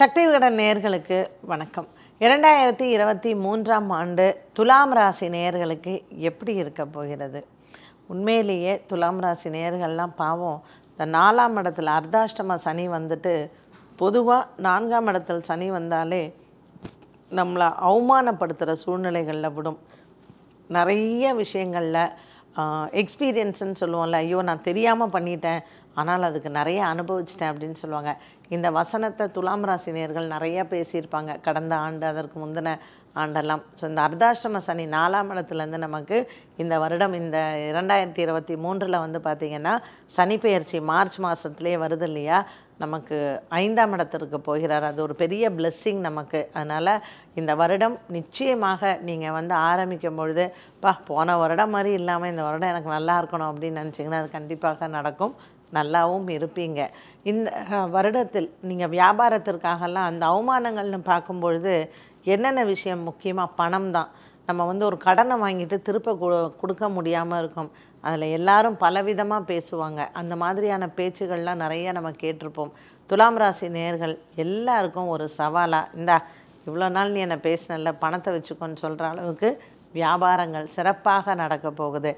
சக்தி விகடன் நேர்களுக்கு வணக்கம் இரண்டாயிரத்தி இருபத்தி மூன்றாம் ஆண்டு துலாம் ராசி நேர்களுக்கு எப்படி இருக்க போகிறது உண்மையிலேயே துலாம் ராசி நேர்கள்லாம் பாவம் இந்த நாலாம் இடத்துல அர்தாஷ்டம சனி வந்துட்டு பொதுவாக நான்காம் இடத்தில் சனி வந்தாலே நம்மளை அவமானப்படுத்துகிற சூழ்நிலைகளில் விடும் நிறைய விஷயங்களில் எக்ஸ்பீரியன்ஸுன்னு சொல்லுவோம்ல ஐயோ நான் தெரியாமல் பண்ணிட்டேன் ஆனால் அதுக்கு நிறைய அனுபவிச்சிட்டேன் அப்படின்னு சொல்லுவாங்க இந்த வசனத்தை துலாம் ராசினியர்கள் நிறையா பேசியிருப்பாங்க கடந்த ஆண்டு அதற்கு முந்தின ஆண்டெல்லாம் ஸோ இந்த அர்தாஷ்டம சனி நாலாம் இடத்துலேருந்து நமக்கு இந்த வருடம் இந்த இரண்டாயிரத்தி இருபத்தி மூன்றில் வந்து பார்த்திங்கன்னா சனி மார்ச் மாதத்துலேயே வருது இல்லையா நமக்கு ஐந்தாம் இடத்திற்கு போகிறார் அது ஒரு பெரிய பிளெஸ்ஸிங் நமக்கு அதனால் இந்த வருடம் நிச்சயமாக நீங்கள் வந்து ஆரம்பிக்கும் பொழுது பா போன வருடம் மாதிரி இல்லாமல் இந்த வருடம் எனக்கு நல்லா இருக்கணும் அப்படின்னு நினச்சிங்கன்னா அது கண்டிப்பாக நடக்கும் நல்லாவும் இருப்பீங்க இந்த வருடத்தில் நீங்கள் வியாபாரத்திற்காகலாம் அந்த அவமானங்கள்னு பார்க்கும்பொழுது என்னென்ன விஷயம் முக்கியமாக பணம் தான் நம்ம வந்து ஒரு கடனை வாங்கிட்டு திருப்ப கொடுக்க முடியாமல் இருக்கும் அதில் எல்லாரும் பலவிதமாக பேசுவாங்க அந்த மாதிரியான பேச்சுகள்லாம் நிறைய நம்ம கேட்டிருப்போம் துலாம் ராசி நேர்கள் எல்லாருக்கும் ஒரு சவாலாக இந்தா இவ்வளோ நாள் நீ என்னை பேசினல பணத்தை வச்சுக்கோன்னு சொல்கிற அளவுக்கு வியாபாரங்கள் சிறப்பாக நடக்க போகுது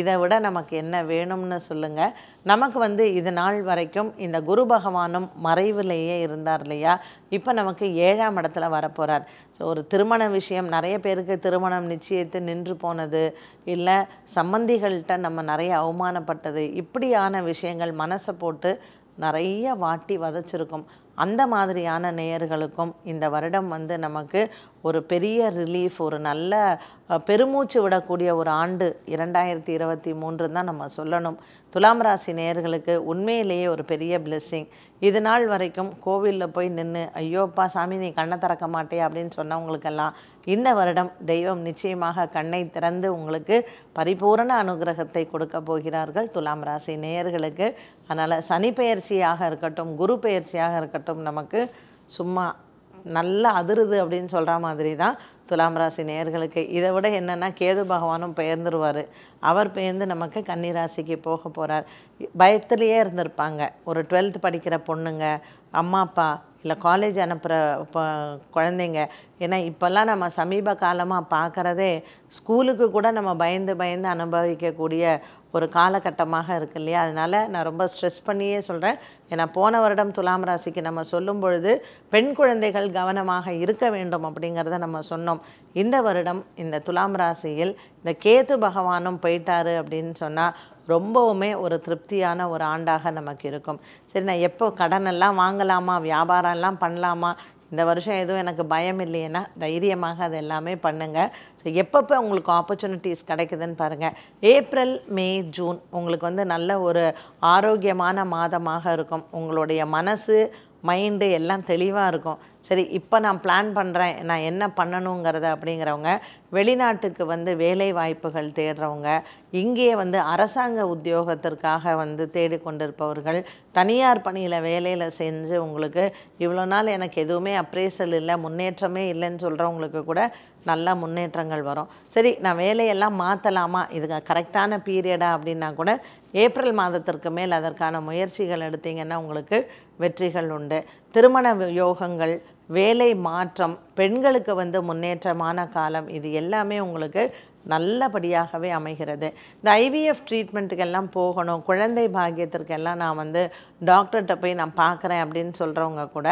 இதை விட நமக்கு என்ன வேணும்னு சொல்லுங்கள் நமக்கு வந்து இது நாள் வரைக்கும் இந்த குரு பகவானும் மறைவிலேயே இருந்தார் இல்லையா இப்போ நமக்கு ஏழாம் இடத்துல வரப்போகிறார் ஸோ ஒரு திருமண விஷயம் நிறைய பேருக்கு திருமணம் நிச்சயத்து நின்று போனது இல்லை சம்பந்திகள்கிட்ட நம்ம நிறைய அவமானப்பட்டது இப்படியான விஷயங்கள் மனசை போட்டு நிறைய வாட்டி வதச்சிருக்கும் அந்த மாதிரியான நேயர்களுக்கும் இந்த வருடம் வந்து நமக்கு ஒரு பெரிய ரிலீஃப் ஒரு நல்ல பெருமூச்சு விடக்கூடிய ஒரு ஆண்டு இரண்டாயிரத்தி இருபத்தி மூன்று தான் நம்ம சொல்லணும் துலாம் ராசி நேர்களுக்கு உண்மையிலேயே ஒரு பெரிய பிளெஸ்ஸிங் இது நாள் வரைக்கும் கோவிலில் போய் நின்று ஐயோப்பா சாமி நீ கண்ணை திறக்க மாட்டே அப்படின்னு சொன்னவங்களுக்கெல்லாம் இந்த வருடம் தெய்வம் நிச்சயமாக கண்ணை திறந்து உங்களுக்கு பரிபூரண அனுகிரகத்தை கொடுக்க போகிறார்கள் துலாம் ராசி நேயர்களுக்கு அதனால் சனி பயிற்சியாக இருக்கட்டும் குரு பயிற்சியாக இருக்கட்டும் நமக்கு சும்மா நல்லா அதிருது அப்படின்னு சொல்கிற மாதிரி தான் துலாம் ராசி நேர்களுக்கு இதை விட என்னென்னா கேது பகவானும் பெயர்ந்துருவார் அவர் பெயர்ந்து நமக்கு கன்னிராசிக்கு போக போகிறார் பயத்துலேயே இருந்திருப்பாங்க ஒரு டுவெல்த் படிக்கிற பொண்ணுங்க அம்மா அப்பா இல்லை காலேஜ் அனுப்புகிற இப்போ குழந்தைங்க ஏன்னா இப்போல்லாம் நம்ம சமீப காலமாக பார்க்குறதே ஸ்கூலுக்கு கூட நம்ம பயந்து பயந்து அனுபவிக்கக்கூடிய ஒரு காலகட்டமாக இருக்கு இல்லையா அதனால் நான் ரொம்ப ஸ்ட்ரெஸ் பண்ணியே சொல்கிறேன் ஏன்னா போன வருடம் துலாம் ராசிக்கு நம்ம சொல்லும் பொழுது பெண் குழந்தைகள் கவனமாக இருக்க வேண்டும் அப்படிங்கிறத நம்ம சொன்னோம் இந்த வருடம் இந்த துலாம் ராசியில் இந்த கேத்து பகவானும் போயிட்டாரு அப்படின்னு சொன்னால் ரொம்பவுமே ஒரு திருப்தியான ஒரு ஆண்டாக நமக்கு இருக்கும் சரி நான் எப்போ கடனெல்லாம் வாங்கலாமா வியாபாரம்லாம் பண்ணலாமா இந்த வருஷம் எதுவும் எனக்கு பயம் இல்லையேன்னா தைரியமாக அது எல்லாமே பண்ணுங்கள் ஸோ எப்பப்போ உங்களுக்கு ஆப்பர்ச்சுனிட்டிஸ் கிடைக்குதுன்னு பாருங்கள் ஏப்ரல் மே ஜூன் உங்களுக்கு வந்து நல்ல ஒரு ஆரோக்கியமான மாதமாக இருக்கும் உங்களுடைய மனசு மைண்டு எல்லாம் தெளிவாக இருக்கும் சரி இப்போ நான் பிளான் பண்ணுறேன் நான் என்ன பண்ணணுங்கிறத அப்படிங்கிறவங்க வெளிநாட்டுக்கு வந்து வேலை வாய்ப்புகள் தேடுறவங்க இங்கேயே வந்து அரசாங்க உத்தியோகத்திற்காக வந்து தேடிக்கொண்டிருப்பவர்கள் தனியார் பணியில் வேலையில் செஞ்சு உங்களுக்கு இவ்வளோ நாள் எனக்கு எதுவுமே அப்ரேசல் இல்லை முன்னேற்றமே இல்லைன்னு சொல்கிறவங்களுக்கு கூட நல்ல முன்னேற்றங்கள் வரும் சரி நான் வேலையெல்லாம் மாற்றலாமா இது கரெக்டான பீரியடா அப்படின்னா கூட ஏப்ரல் மாதத்திற்கு மேல் அதற்கான முயற்சிகள் எடுத்திங்கன்னா உங்களுக்கு வெற்றிகள் உண்டு திருமண யோகங்கள் வேலை மாற்றம் பெண்களுக்கு வந்து முன்னேற்றமான காலம் இது எல்லாமே உங்களுக்கு நல்லபடியாகவே அமைகிறது இந்த ஐவிஎஃப் ட்ரீட்மெண்ட்டுக்கெல்லாம் போகணும் குழந்தை பாக்கியத்திற்கெல்லாம் நான் வந்து டாக்டர்கிட்ட போய் நான் பார்க்குறேன் அப்படின்னு சொல்கிறவங்க கூட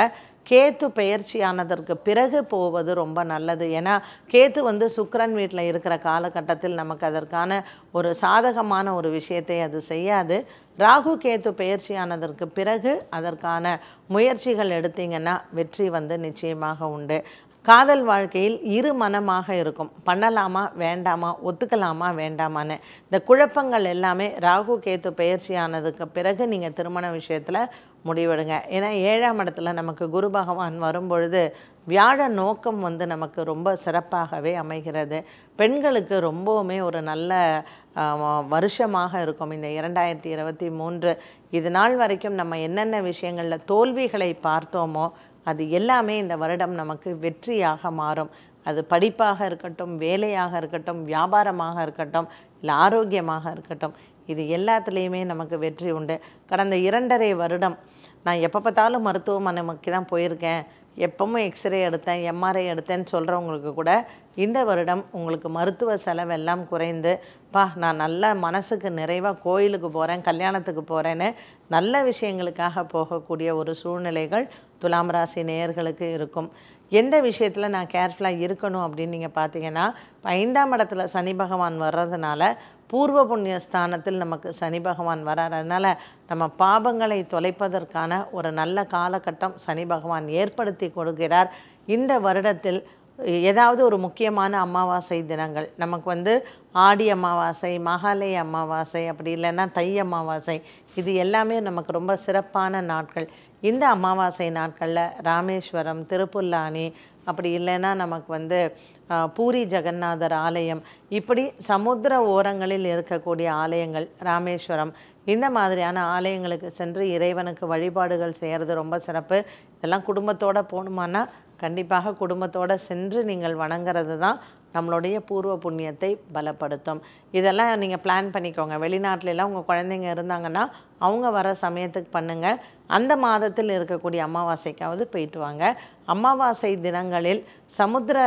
கேத்து பெயர்ச்சியானதற்கு பிறகு போவது ரொம்ப நல்லது ஏன்னா கேத்து வந்து சுக்கரன் வீட்டில் இருக்கிற காலகட்டத்தில் நமக்கு அதற்கான ஒரு சாதகமான ஒரு விஷயத்தை அது செய்யாது ராகு கேத்து பயிற்சியானதற்கு பிறகு அதற்கான முயற்சிகள் எடுத்தீங்கன்னா வெற்றி வந்து நிச்சயமாக உண்டு காதல் வாழ்க்கையில் இரு மனமாக இருக்கும் பண்ணலாமா வேண்டாமா ஒத்துக்கலாமா வேண்டாமான்னு இந்த குழப்பங்கள் எல்லாமே ராகு கேத்து பயிற்சியானதுக்கு பிறகு நீங்கள் திருமண விஷயத்தில் முடிவெடுங்க ஏன்னா ஏழாம் இடத்துல நமக்கு குரு பகவான் வரும்பொழுது வியாழ நோக்கம் வந்து நமக்கு ரொம்ப சிறப்பாகவே அமைகிறது பெண்களுக்கு ரொம்பவுமே ஒரு நல்ல வருஷமாக இருக்கும் இந்த இரண்டாயிரத்தி இருபத்தி மூன்று இது நாள் வரைக்கும் நம்ம என்னென்ன விஷயங்களில் தோல்விகளை பார்த்தோமோ அது எல்லாமே இந்த வருடம் நமக்கு வெற்றியாக மாறும் அது படிப்பாக இருக்கட்டும் வேலையாக இருக்கட்டும் வியாபாரமாக இருக்கட்டும் இல்லை ஆரோக்கியமாக இருக்கட்டும் இது எல்லாத்துலேயுமே நமக்கு வெற்றி உண்டு கடந்த இரண்டரை வருடம் நான் எப்போ பார்த்தாலும் மருத்துவமனைக்கு தான் போயிருக்கேன் எப்போவும் எக்ஸ்ரே எடுத்தேன் எம்ஆர்ஐ எடுத்தேன்னு சொல்கிறவங்களுக்கு கூட இந்த வருடம் உங்களுக்கு மருத்துவ செலவெல்லாம் குறைந்து பா நான் நல்லா மனசுக்கு நிறைவாக கோயிலுக்கு போகிறேன் கல்யாணத்துக்கு போகிறேன்னு நல்ல விஷயங்களுக்காக போகக்கூடிய ஒரு சூழ்நிலைகள் துலாம் ராசி நேயர்களுக்கு இருக்கும் எந்த விஷயத்தில் நான் கேர்ஃபுல்லாக இருக்கணும் அப்படின்னு நீங்கள் பார்த்தீங்கன்னா ஐந்தாம் இடத்துல சனி பகவான் வர்றதுனால பூர்வ புண்ணிய ஸ்தானத்தில் நமக்கு சனி பகவான் வரார் அதனால் நம்ம பாபங்களை தொலைப்பதற்கான ஒரு நல்ல காலகட்டம் சனி பகவான் ஏற்படுத்தி கொடுக்கிறார் இந்த வருடத்தில் ஏதாவது ஒரு முக்கியமான அமாவாசை தினங்கள் நமக்கு வந்து ஆடி அமாவாசை மகாலய அமாவாசை அப்படி இல்லைன்னா தை அமாவாசை இது எல்லாமே நமக்கு ரொம்ப சிறப்பான நாட்கள் இந்த அமாவாசை நாட்களில் ராமேஸ்வரம் திருப்புல்லானி அப்படி இல்லைன்னா நமக்கு வந்து பூரி ஜெகநாதர் ஆலயம் இப்படி சமுத்திர ஓரங்களில் இருக்கக்கூடிய ஆலயங்கள் ராமேஸ்வரம் இந்த மாதிரியான ஆலயங்களுக்கு சென்று இறைவனுக்கு வழிபாடுகள் செய்கிறது ரொம்ப சிறப்பு இதெல்லாம் குடும்பத்தோடு போகணுமானா கண்டிப்பாக குடும்பத்தோடு சென்று நீங்கள் வணங்குறது தான் நம்மளுடைய பூர்வ புண்ணியத்தை பலப்படுத்தும் இதெல்லாம் நீங்கள் பிளான் பண்ணிக்கோங்க வெளிநாட்டிலலாம் உங்கள் குழந்தைங்க இருந்தாங்கன்னா அவங்க வர சமயத்துக்கு பண்ணுங்கள் அந்த மாதத்தில் இருக்கக்கூடிய அமாவாசைக்காவது போயிட்டு வாங்க அமாவாசை தினங்களில் சமுத்திர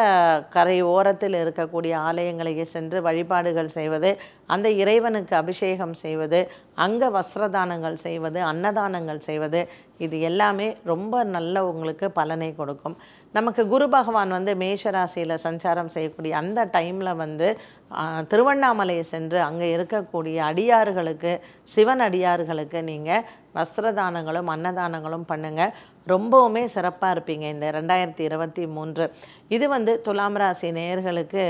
கரை ஓரத்தில் இருக்கக்கூடிய ஆலயங்களையே சென்று வழிபாடுகள் செய்வது அந்த இறைவனுக்கு அபிஷேகம் செய்வது அங்கே வஸ்திரதானங்கள் செய்வது அன்னதானங்கள் செய்வது இது எல்லாமே ரொம்ப நல்ல உங்களுக்கு பலனை கொடுக்கும் நமக்கு குரு பகவான் வந்து மேஷராசியில் சஞ்சாரம் செய்யக்கூடிய அந்த டைமில் வந்து திருவண்ணாமலையை சென்று அங்கே இருக்கக்கூடிய அடியார்களுக்கு சிவன் அடியார்களுக்கு நீங்கள் வஸ்திரதானங்களும் அன்னதானங்களும் பண்ணுங்கள் ரொம்பவுமே சிறப்பாக இருப்பீங்க இந்த ரெண்டாயிரத்தி இருபத்தி மூன்று இது வந்து துலாம் ராசி நேயர்களுக்கு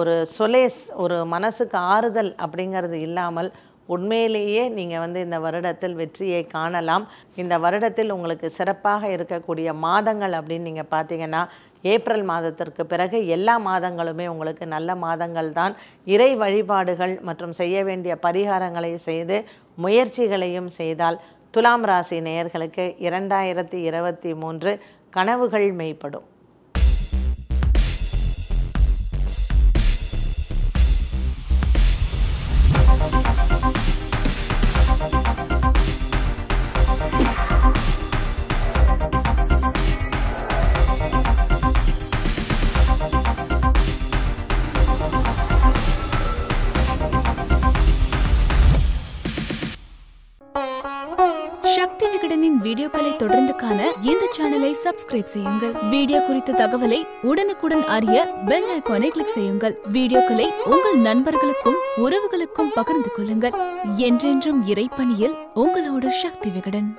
ஒரு சொலேஸ் ஒரு மனசுக்கு ஆறுதல் அப்படிங்கிறது இல்லாமல் உண்மையிலேயே நீங்கள் வந்து இந்த வருடத்தில் வெற்றியை காணலாம் இந்த வருடத்தில் உங்களுக்கு சிறப்பாக இருக்கக்கூடிய மாதங்கள் அப்படின்னு நீங்கள் பார்த்தீங்கன்னா ஏப்ரல் மாதத்திற்கு பிறகு எல்லா மாதங்களுமே உங்களுக்கு நல்ல மாதங்கள் தான் இறை வழிபாடுகள் மற்றும் செய்ய வேண்டிய பரிகாரங்களை செய்து முயற்சிகளையும் செய்தால் துலாம் ராசி நேயர்களுக்கு இரண்டாயிரத்தி இருபத்தி மூன்று கனவுகள் மெய்ப்படும் சேனலை சப்ஸ்கிரைப் செய்யுங்கள் வீடியோ குறித்த தகவலை உடனுக்குடன் அறிய பெல் ஐக்கானை கிளிக் செய்யுங்கள் வீடியோக்களை உங்கள் நண்பர்களுக்கும் உறவுகளுக்கும் பகிர்ந்து கொள்ளுங்கள் என்றென்றும் இறைப்பணியில் உங்களோட சக்தி விகடன்